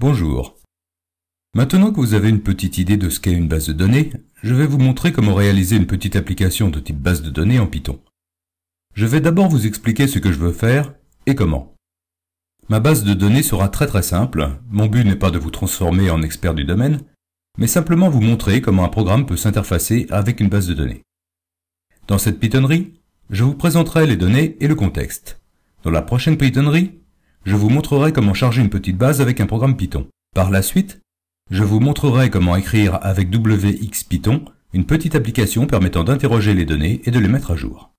Bonjour. Maintenant que vous avez une petite idée de ce qu'est une base de données, je vais vous montrer comment réaliser une petite application de type base de données en Python. Je vais d'abord vous expliquer ce que je veux faire et comment. Ma base de données sera très très simple, mon but n'est pas de vous transformer en expert du domaine, mais simplement vous montrer comment un programme peut s'interfacer avec une base de données. Dans cette pythonnerie, je vous présenterai les données et le contexte. Dans la prochaine pythonnerie, je vous montrerai comment charger une petite base avec un programme Python. Par la suite, je vous montrerai comment écrire avec WXPython une petite application permettant d'interroger les données et de les mettre à jour.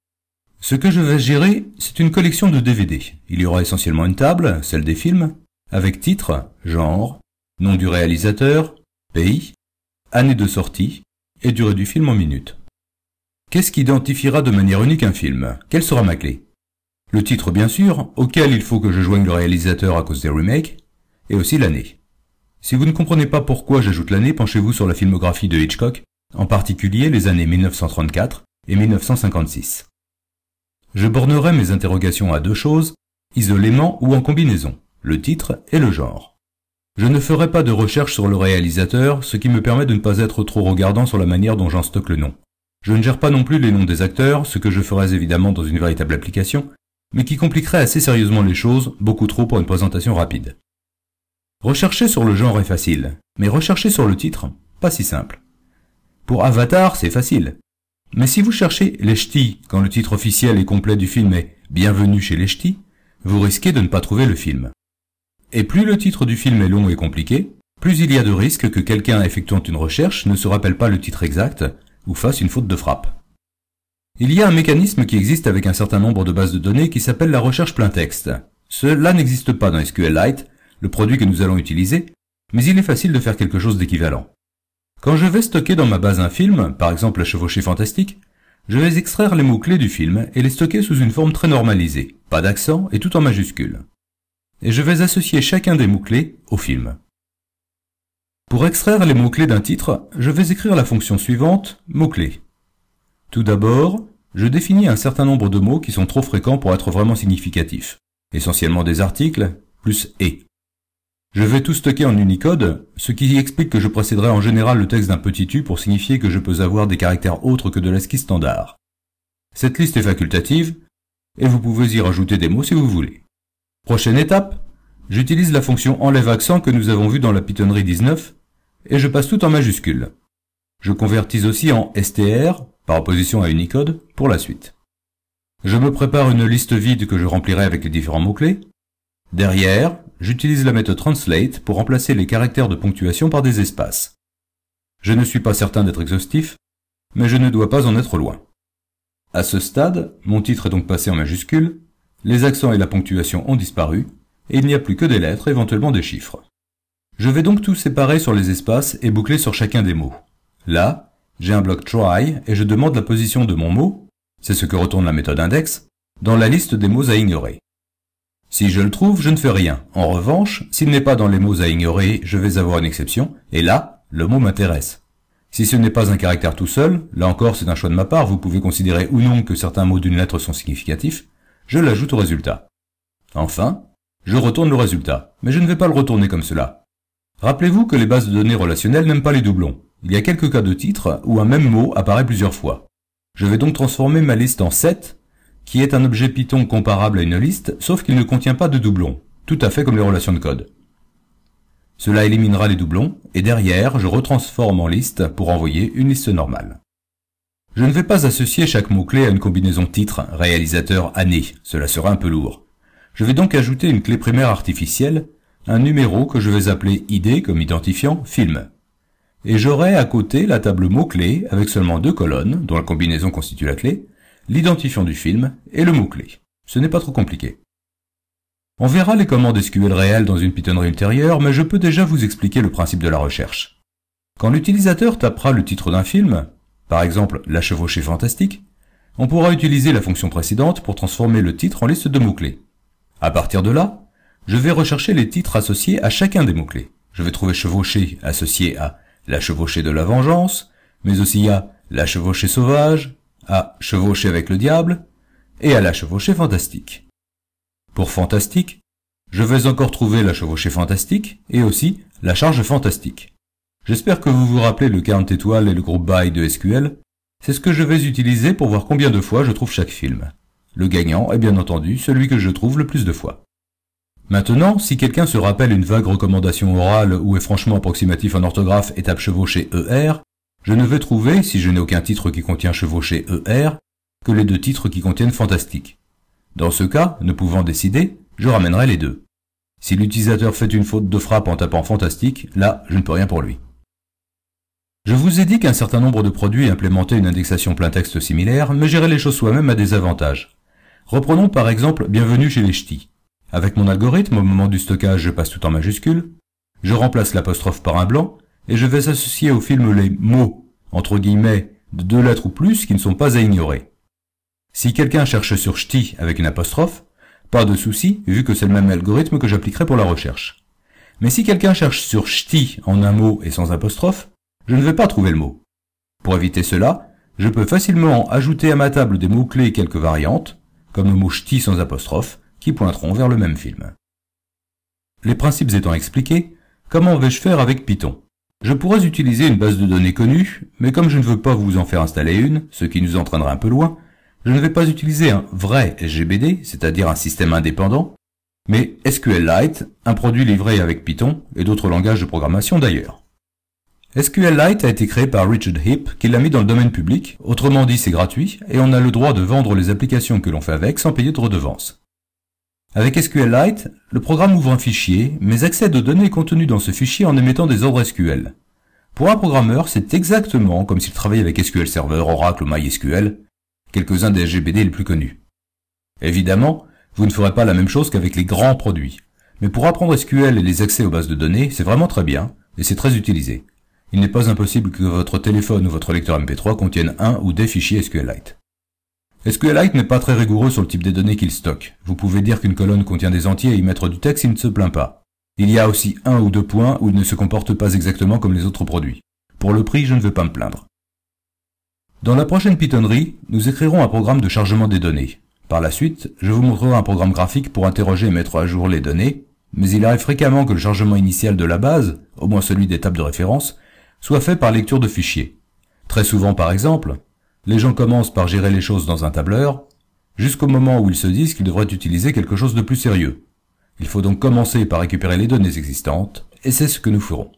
Ce que je vais gérer, c'est une collection de DVD. Il y aura essentiellement une table, celle des films, avec titre, genre, nom du réalisateur, pays, année de sortie et durée du film en minutes. Qu'est-ce qui identifiera de manière unique un film Quelle sera ma clé le titre bien sûr, auquel il faut que je joigne le réalisateur à cause des remakes, et aussi l'année. Si vous ne comprenez pas pourquoi j'ajoute l'année, penchez-vous sur la filmographie de Hitchcock, en particulier les années 1934 et 1956. Je bornerai mes interrogations à deux choses, isolément ou en combinaison, le titre et le genre. Je ne ferai pas de recherche sur le réalisateur, ce qui me permet de ne pas être trop regardant sur la manière dont j'en stocke le nom. Je ne gère pas non plus les noms des acteurs, ce que je ferais évidemment dans une véritable application, mais qui compliquerait assez sérieusement les choses, beaucoup trop pour une présentation rapide. Rechercher sur le genre est facile, mais rechercher sur le titre, pas si simple. Pour Avatar, c'est facile. Mais si vous cherchez les quand le titre officiel et complet du film est Bienvenue chez les vous risquez de ne pas trouver le film. Et plus le titre du film est long et compliqué, plus il y a de risques que quelqu'un effectuant une recherche ne se rappelle pas le titre exact ou fasse une faute de frappe. Il y a un mécanisme qui existe avec un certain nombre de bases de données qui s'appelle la recherche plein texte. Cela n'existe pas dans SQLite, le produit que nous allons utiliser, mais il est facile de faire quelque chose d'équivalent. Quand je vais stocker dans ma base un film, par exemple Chevauchée Fantastique, je vais extraire les mots-clés du film et les stocker sous une forme très normalisée, pas d'accent et tout en majuscules. Et je vais associer chacun des mots-clés au film. Pour extraire les mots-clés d'un titre, je vais écrire la fonction suivante, mots-clés. Tout d'abord, je définis un certain nombre de mots qui sont trop fréquents pour être vraiment significatifs, essentiellement des articles, plus et. Je vais tout stocker en Unicode, ce qui explique que je procéderai en général le texte d'un petit u pour signifier que je peux avoir des caractères autres que de l'esquisse standard. Cette liste est facultative, et vous pouvez y rajouter des mots si vous voulez. Prochaine étape, j'utilise la fonction enlève accent que nous avons vue dans la pitonnerie 19, et je passe tout en majuscule. Je convertis aussi en str, par opposition à Unicode, pour la suite. Je me prépare une liste vide que je remplirai avec les différents mots-clés. Derrière, j'utilise la méthode translate pour remplacer les caractères de ponctuation par des espaces. Je ne suis pas certain d'être exhaustif, mais je ne dois pas en être loin. À ce stade, mon titre est donc passé en majuscule, les accents et la ponctuation ont disparu, et il n'y a plus que des lettres, éventuellement des chiffres. Je vais donc tout séparer sur les espaces et boucler sur chacun des mots. Là, j'ai un bloc try et je demande la position de mon mot, c'est ce que retourne la méthode index, dans la liste des mots à ignorer. Si je le trouve, je ne fais rien. En revanche, s'il n'est pas dans les mots à ignorer, je vais avoir une exception, et là, le mot m'intéresse. Si ce n'est pas un caractère tout seul, là encore c'est un choix de ma part, vous pouvez considérer ou non que certains mots d'une lettre sont significatifs, je l'ajoute au résultat. Enfin, je retourne le résultat, mais je ne vais pas le retourner comme cela. Rappelez-vous que les bases de données relationnelles n'aiment pas les doublons. Il y a quelques cas de titres où un même mot apparaît plusieurs fois. Je vais donc transformer ma liste en set, qui est un objet Python comparable à une liste, sauf qu'il ne contient pas de doublons, tout à fait comme les relations de code. Cela éliminera les doublons, et derrière, je retransforme en liste pour envoyer une liste normale. Je ne vais pas associer chaque mot-clé à une combinaison titre, réalisateur, année, cela sera un peu lourd. Je vais donc ajouter une clé primaire artificielle, un numéro que je vais appeler ID comme identifiant, film et j'aurai à côté la table mots-clés avec seulement deux colonnes, dont la combinaison constitue la clé, l'identifiant du film et le mot-clé. Ce n'est pas trop compliqué. On verra les commandes SQL réelles dans une pitonnerie ultérieure, mais je peux déjà vous expliquer le principe de la recherche. Quand l'utilisateur tapera le titre d'un film, par exemple La chevauchée fantastique, on pourra utiliser la fonction précédente pour transformer le titre en liste de mots-clés. À partir de là, je vais rechercher les titres associés à chacun des mots-clés. Je vais trouver chevauchée associé à la chevauchée de la vengeance, mais aussi à la chevauchée sauvage, à chevauchée avec le diable, et à la chevauchée fantastique. Pour fantastique, je vais encore trouver la chevauchée fantastique et aussi la charge fantastique. J'espère que vous vous rappelez le 40 étoiles et le groupe bail de SQL. C'est ce que je vais utiliser pour voir combien de fois je trouve chaque film. Le gagnant est bien entendu celui que je trouve le plus de fois. Maintenant, si quelqu'un se rappelle une vague recommandation orale ou est franchement approximatif en orthographe et étape chevaucher e ER, je ne vais trouver, si je n'ai aucun titre qui contient chevauché ER, que les deux titres qui contiennent fantastique. Dans ce cas, ne pouvant décider, je ramènerai les deux. Si l'utilisateur fait une faute de frappe en tapant fantastique, là, je ne peux rien pour lui. Je vous ai dit qu'un certain nombre de produits implémentaient une indexation plein texte similaire, mais gérer les choses soi-même à des avantages. Reprenons par exemple Bienvenue chez les Ch'tis. Avec mon algorithme, au moment du stockage, je passe tout en majuscule, je remplace l'apostrophe par un blanc, et je vais associer au film les mots, entre guillemets, de deux lettres ou plus qui ne sont pas à ignorer. Si quelqu'un cherche sur ch'ti avec une apostrophe, pas de souci, vu que c'est le même algorithme que j'appliquerai pour la recherche. Mais si quelqu'un cherche sur ch'ti en un mot et sans apostrophe, je ne vais pas trouver le mot. Pour éviter cela, je peux facilement ajouter à ma table des mots-clés quelques variantes, comme le mot ch'ti sans apostrophe, qui pointeront vers le même film. Les principes étant expliqués, comment vais-je faire avec Python Je pourrais utiliser une base de données connue, mais comme je ne veux pas vous en faire installer une, ce qui nous entraînera un peu loin, je ne vais pas utiliser un vrai SGBD, c'est-à-dire un système indépendant, mais SQLite, un produit livré avec Python et d'autres langages de programmation d'ailleurs. SQLite a été créé par Richard Hip, qui l'a mis dans le domaine public, autrement dit c'est gratuit, et on a le droit de vendre les applications que l'on fait avec sans payer de redevances. Avec SQLite, le programme ouvre un fichier, mais accède aux données contenues dans ce fichier en émettant des ordres SQL. Pour un programmeur, c'est exactement comme s'il travaillait avec SQL Server, Oracle ou MySQL, quelques-uns des GBD les plus connus. Évidemment, vous ne ferez pas la même chose qu'avec les grands produits. Mais pour apprendre SQL et les accès aux bases de données, c'est vraiment très bien, et c'est très utilisé. Il n'est pas impossible que votre téléphone ou votre lecteur MP3 contienne un ou des fichiers SQLite. SQLite n'est pas très rigoureux sur le type des données qu'il stocke. Vous pouvez dire qu'une colonne contient des entiers et y mettre du texte, il ne se plaint pas. Il y a aussi un ou deux points où il ne se comporte pas exactement comme les autres produits. Pour le prix, je ne veux pas me plaindre. Dans la prochaine pitonnerie, nous écrirons un programme de chargement des données. Par la suite, je vous montrerai un programme graphique pour interroger et mettre à jour les données, mais il arrive fréquemment que le chargement initial de la base, au moins celui des tables de référence, soit fait par lecture de fichiers. Très souvent par exemple, les gens commencent par gérer les choses dans un tableur, jusqu'au moment où ils se disent qu'ils devraient utiliser quelque chose de plus sérieux. Il faut donc commencer par récupérer les données existantes, et c'est ce que nous ferons.